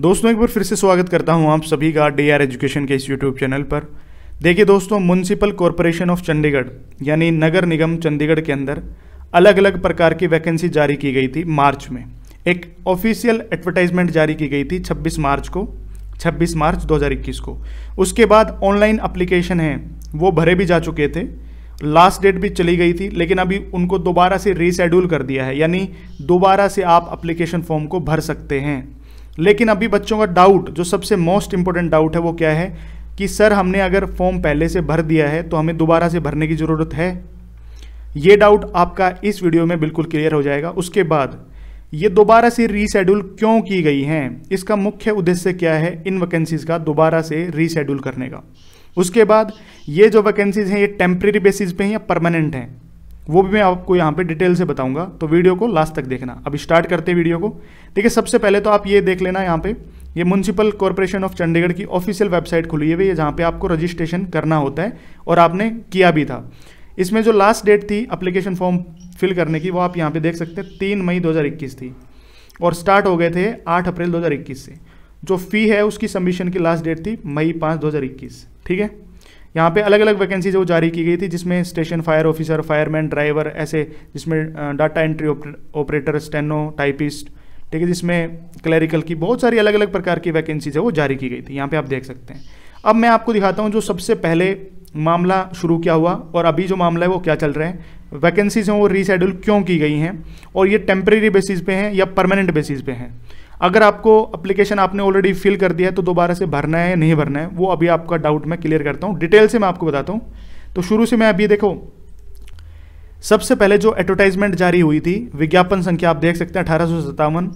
दोस्तों एक बार फिर से स्वागत करता हूं आप सभी का डी आर एजुकेशन के इस यूट्यूब चैनल पर देखिए दोस्तों म्यूनसिपल कॉरपोरेशन ऑफ चंडीगढ़ यानी नगर निगम चंडीगढ़ के अंदर अलग अलग प्रकार की वैकेंसी जारी की गई थी मार्च में एक ऑफिशियल एडवर्टाइजमेंट जारी की गई थी छब्बीस मार्च को छब्बीस मार्च दो को उसके बाद ऑनलाइन अप्लीकेशन है वो भरे भी जा चुके थे लास्ट डेट भी चली गई थी लेकिन अभी उनको दोबारा से रीशेड्यूल कर दिया है यानी दोबारा से आप अप्लीकेशन फॉर्म को भर सकते हैं लेकिन अभी बच्चों का डाउट जो सबसे मोस्ट इंपॉर्टेंट डाउट है वो क्या है कि सर हमने अगर फॉर्म पहले से भर दिया है तो हमें दोबारा से भरने की ज़रूरत है ये डाउट आपका इस वीडियो में बिल्कुल क्लियर हो जाएगा उसके बाद ये दोबारा से रीशेड्यूल क्यों की गई हैं इसका मुख्य उद्देश्य क्या है इन वैकेंसीज़ का दोबारा से रीशेड्यूल करने का उसके बाद ये जो वैकेंसीज़ हैं ये टेम्प्रेरी बेसिस पे हैं या परमानेंट हैं वो भी मैं आपको यहाँ पे डिटेल से बताऊंगा तो वीडियो को लास्ट तक देखना अब स्टार्ट करते हैं वीडियो को देखिए सबसे पहले तो आप ये देख लेना यहाँ पे ये म्यूनसिपल कॉरपोरेशन ऑफ चंडीगढ़ की ऑफिशियल वेबसाइट खुली है भैया जहाँ पे आपको रजिस्ट्रेशन करना होता है और आपने किया भी था इसमें जो लास्ट डेट थी अप्लीकेशन फॉर्म फिल करने की वो आप यहाँ पे देख सकते हैं तीन मई दो थी और स्टार्ट हो गए थे आठ अप्रैल दो से जो फ़ी है उसकी सबमिशन की लास्ट डेट थी मई पाँच दो ठीक है यहाँ पे अलग अलग वैकेंसीज वो जारी की गई थी जिसमें station fire officer fireman driver ऐसे जिसमें data entry operator steno typist ठीक है जिसमें क्लरिकल की बहुत सारी अलग अलग प्रकार की वैकेंसीज है वो जारी की गई थी यहाँ पे आप देख सकते हैं अब मैं आपको दिखाता हूँ जो सबसे पहले मामला शुरू क्या हुआ और अभी जो मामला है वो क्या चल रहे हैं वैकेंसीज हैं वो रीशेड्यूल क्यों की गई हैं और ये टेम्प्रेरी बेसिस पे हैं या परमानेंट बेसिस पे हैं अगर आपको अप्लीकेशन आपने ऑलरेडी फिल कर दिया है तो दोबारा से भरना है या नहीं भरना है वो अभी आपका डाउट मैं क्लियर करता हूँ डिटेल से मैं आपको बताता हूँ तो शुरू से मैं अभी देखो सबसे पहले जो एडवर्टाइजमेंट जारी हुई थी विज्ञापन संख्या आप देख सकते हैं अठारह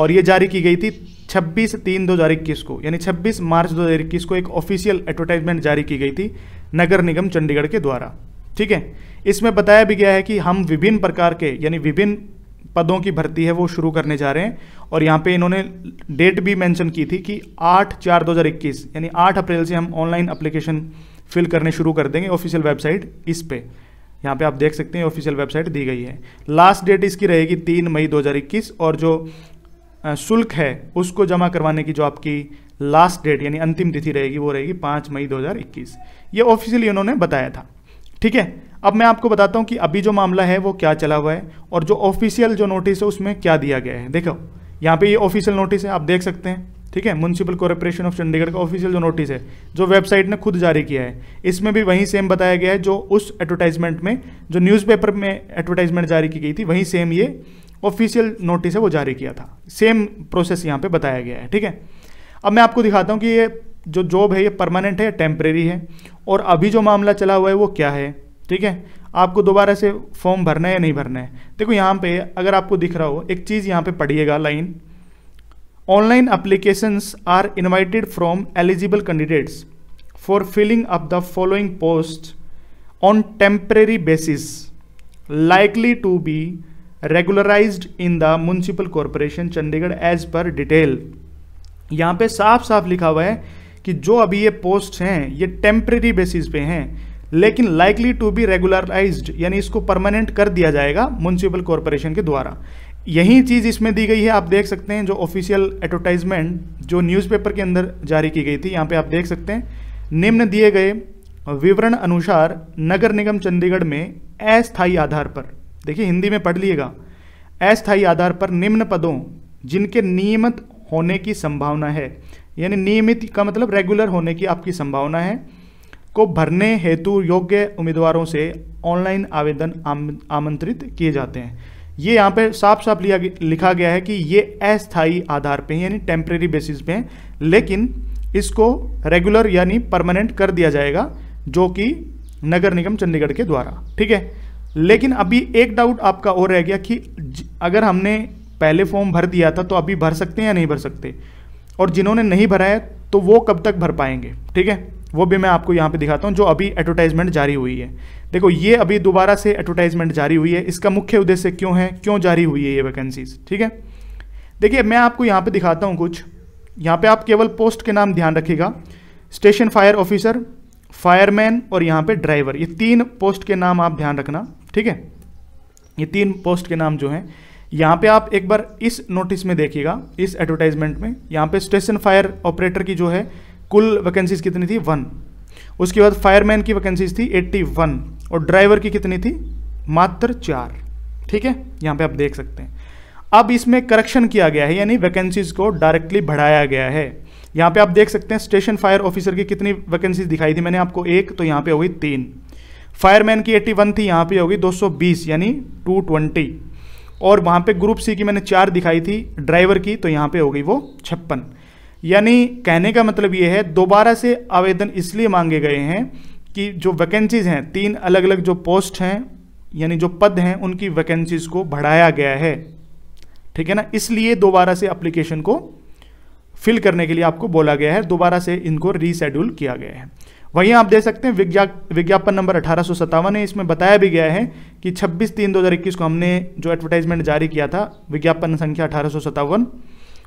और ये जारी की गई थी 26 तीन दो हज़ार इक्कीस को यानी 26 मार्च दो हज़ार इक्कीस को एक ऑफिशियल एडवर्टाइजमेंट जारी की गई थी नगर निगम चंडीगढ़ के द्वारा ठीक है इसमें बताया भी गया है कि हम विभिन्न प्रकार के यानी विभिन्न पदों की भर्ती है वो शुरू करने जा रहे हैं और यहाँ पे इन्होंने डेट भी मेंशन की थी कि 8 चार 2021 यानी 8 अप्रैल से हम ऑनलाइन अप्लीकेशन फिल करने शुरू कर देंगे ऑफिशियल वेबसाइट इस पर यहाँ पे आप देख सकते हैं ऑफिशियल वेबसाइट दी गई है लास्ट डेट इसकी रहेगी तीन मई 2021 और जो शुल्क है उसको जमा करवाने की जो आपकी लास्ट डेट यानी अंतिम तिथि रहेगी वो रहेगी पाँच मई दो ये ऑफिशियली उन्होंने बताया था ठीक है अब मैं आपको बताता हूँ कि अभी जो मामला है वो क्या चला हुआ है और जो ऑफिशियल जो नोटिस है उसमें क्या दिया गया है देखो यहाँ पे ये ऑफिशियल नोटिस है आप देख सकते हैं ठीक है म्यूनसिपल कॉरपोरेशन ऑफ चंडीगढ़ का ऑफिशियल जो नोटिस है जो वेबसाइट ने खुद जारी किया है इसमें भी वही सेम बताया गया है जो उस एडवर्टाइजमेंट में जो न्यूज़पेपर में एडवर्टाइजमेंट जारी की गई थी वही सेम ये ऑफिशियल नोटिस है वो जारी किया था सेम प्रोसेस यहाँ पे बताया गया है ठीक है अब मैं आपको दिखाता हूँ कि ये जो जॉब है ये परमानेंट है टेम्प्रेरी है और अभी जो मामला चला हुआ है वो क्या है ठीक है आपको दोबारा से फॉर्म भरना है या नहीं भरना है देखो यहाँ पे अगर आपको दिख रहा हो एक चीज़ यहाँ पे पढ़िएगा line online applications are invited from eligible candidates for filling up the following post on temporary basis likely to be regularize in the municipal corporation Chandigarh as per detail यहाँ पे साफ साफ लिखा हुआ है कि जो अभी ये पोस्ट हैं ये टेम्प्रेरी बेसिस पे हैं लेकिन लाइकली टू बी रेगुलराइज्ड यानी इसको परमानेंट कर दिया जाएगा म्यूनसिपल कॉरपोरेशन के द्वारा यही चीज़ इसमें दी गई है आप देख सकते हैं जो ऑफिशियल एडवर्टाइजमेंट जो न्यूज़पेपर के अंदर जारी की गई थी यहाँ पे आप देख सकते हैं निम्न दिए गए विवरण अनुसार नगर निगम चंडीगढ़ में अस्थायी आधार पर देखिए हिंदी में पढ़ लिएगा अस्थायी आधार पर निम्न पदों जिनके नियमित होने की संभावना है यानी नियमित का मतलब रेगुलर होने की आपकी संभावना है को भरने हेतु योग्य उम्मीदवारों से ऑनलाइन आवेदन आम, आमंत्रित किए जाते हैं ये यहाँ पे साफ साफ लिया लिखा गया है कि ये अस्थायी आधार पे यानी टेम्प्रेरी बेसिस पे हैं लेकिन इसको रेगुलर यानी परमानेंट कर दिया जाएगा जो कि नगर निगम चंडीगढ़ के द्वारा ठीक है लेकिन अभी एक डाउट आपका और रह गया कि अगर हमने पहले फॉर्म भर दिया था तो अभी भर सकते हैं या नहीं भर सकते और जिन्होंने नहीं भरा है तो वो कब तक भर पाएंगे ठीक है वो भी मैं आपको यहाँ पे दिखाता हूँ जो अभी एडवर्टाइजमेंट जारी हुई है देखो ये अभी दोबारा से एडवर्टाइजमेंट जारी हुई है इसका मुख्य उद्देश्य क्यों है क्यों जारी हुई है ये वैकेंसीज ठीक है देखिए मैं आपको यहाँ पे दिखाता हूँ कुछ यहाँ पे आप केवल पोस्ट के नाम ध्यान रखिएगा स्टेशन फायर ऑफिसर फायरमैन और यहाँ पर ड्राइवर ये तीन पोस्ट के नाम आप ध्यान रखना ठीक है ये तीन पोस्ट के नाम जो हैं यहाँ पे आप एक बार इस नोटिस में देखिएगा इस एडवर्टाइजमेंट में यहाँ पे स्टेशन फायर ऑपरेटर की जो है कुल वैकेंसीज कितनी थी वन उसके बाद फायरमैन की वैकेंसीज थी एट्टी वन और ड्राइवर की कितनी थी मात्र चार ठीक है यहाँ पे आप देख सकते हैं अब इसमें करेक्शन किया गया है यानी वैकेंसीज को डायरेक्टली बढ़ाया गया है यहाँ पे आप देख सकते हैं स्टेशन फायर ऑफिसर की कितनी वैकेंसीज दिखाई थी मैंने आपको एक तो यहाँ पे होगी तीन फायरमैन की 81 थी यहाँ पे होगी 220 यानी 220 और वहाँ पे ग्रुप सी की मैंने चार दिखाई थी ड्राइवर की तो यहाँ पे हो गई वो छप्पन यानी कहने का मतलब ये है दोबारा से आवेदन इसलिए मांगे गए हैं कि जो वैकेंसीज हैं तीन अलग अलग जो पोस्ट हैं यानी जो पद हैं उनकी वैकेंसीज को बढ़ाया गया है ठीक है ना इसलिए दोबारा से अप्लीकेशन को फिल करने के लिए आपको बोला गया है दोबारा से इनको रीशेड्यूल किया गया है वहीं आप देख सकते हैं विज्ञा विज्ञापन नंबर अठारह है इसमें बताया भी गया है कि 26 तीन 2021 को हमने जो एडवर्टाइजमेंट जारी किया था विज्ञापन संख्या अठारह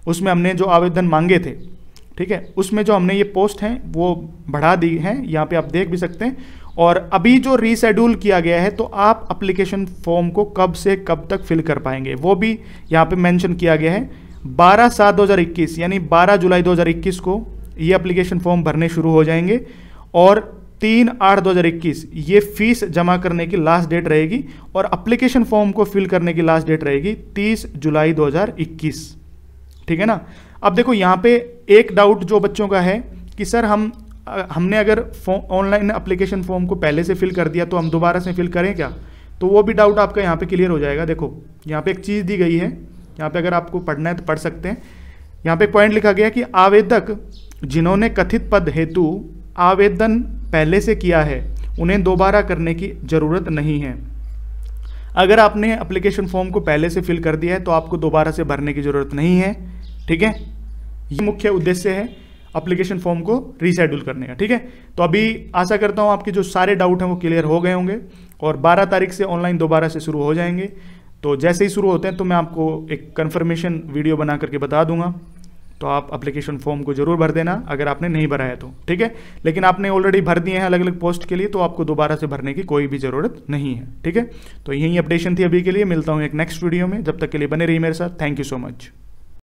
उसमें हमने जो आवेदन मांगे थे ठीक है उसमें जो हमने ये पोस्ट हैं वो बढ़ा दी हैं यहाँ पे आप देख भी सकते हैं और अभी जो रीशेड्यूल किया गया है तो आप अप्लीकेशन फॉर्म को कब से कब तक फिल कर पाएंगे वो भी यहाँ पर मैंशन किया गया है बारह सात दो यानी बारह जुलाई दो को ये अप्लीकेशन फॉर्म भरने शुरू हो जाएंगे और तीन आठ दो हज़ार इक्कीस ये फीस जमा करने की लास्ट डेट रहेगी और अप्लीकेशन फॉर्म को फिल करने की लास्ट डेट रहेगी तीस जुलाई दो हज़ार इक्कीस ठीक है ना अब देखो यहाँ पे एक डाउट जो बच्चों का है कि सर हम हमने अगर ऑनलाइन अप्लीकेशन फॉर्म को पहले से फिल कर दिया तो हम दोबारा से फिल करें क्या तो वो भी डाउट आपका यहाँ पे क्लियर हो जाएगा देखो यहाँ पे एक चीज़ दी गई है यहाँ पे अगर आपको पढ़ना है तो पढ़ सकते हैं यहाँ पे पॉइंट लिखा गया कि आवेदक जिन्होंने कथित पद हेतु आवेदन पहले से किया है उन्हें दोबारा करने की ज़रूरत नहीं है अगर आपने अप्लीकेशन फॉर्म को पहले से फिल कर दिया है तो आपको दोबारा से भरने की ज़रूरत नहीं है ठीक है ये मुख्य उद्देश्य है अप्लीकेशन फॉर्म को रीशेड्यूल करने का ठीक है तो अभी आशा करता हूँ आपके जो सारे डाउट हैं वो क्लियर हो गए होंगे और 12 तारीख से ऑनलाइन दोबारा से शुरू हो जाएंगे तो जैसे ही शुरू होते हैं तो मैं आपको एक कन्फर्मेशन वीडियो बना करके बता दूंगा तो आप अप्लीकेशन फॉर्म को जरूर भर देना अगर आपने नहीं भरा है तो ठीक है लेकिन आपने ऑलरेडी भर दिए हैं अलग अलग पोस्ट के लिए तो आपको दोबारा से भरने की कोई भी ज़रूरत नहीं है ठीक है तो यही अपडेशन थी अभी के लिए मिलता हूँ एक नेक्स्ट वीडियो में जब तक के लिए बने रही मेरे साथ थैंक यू सो मच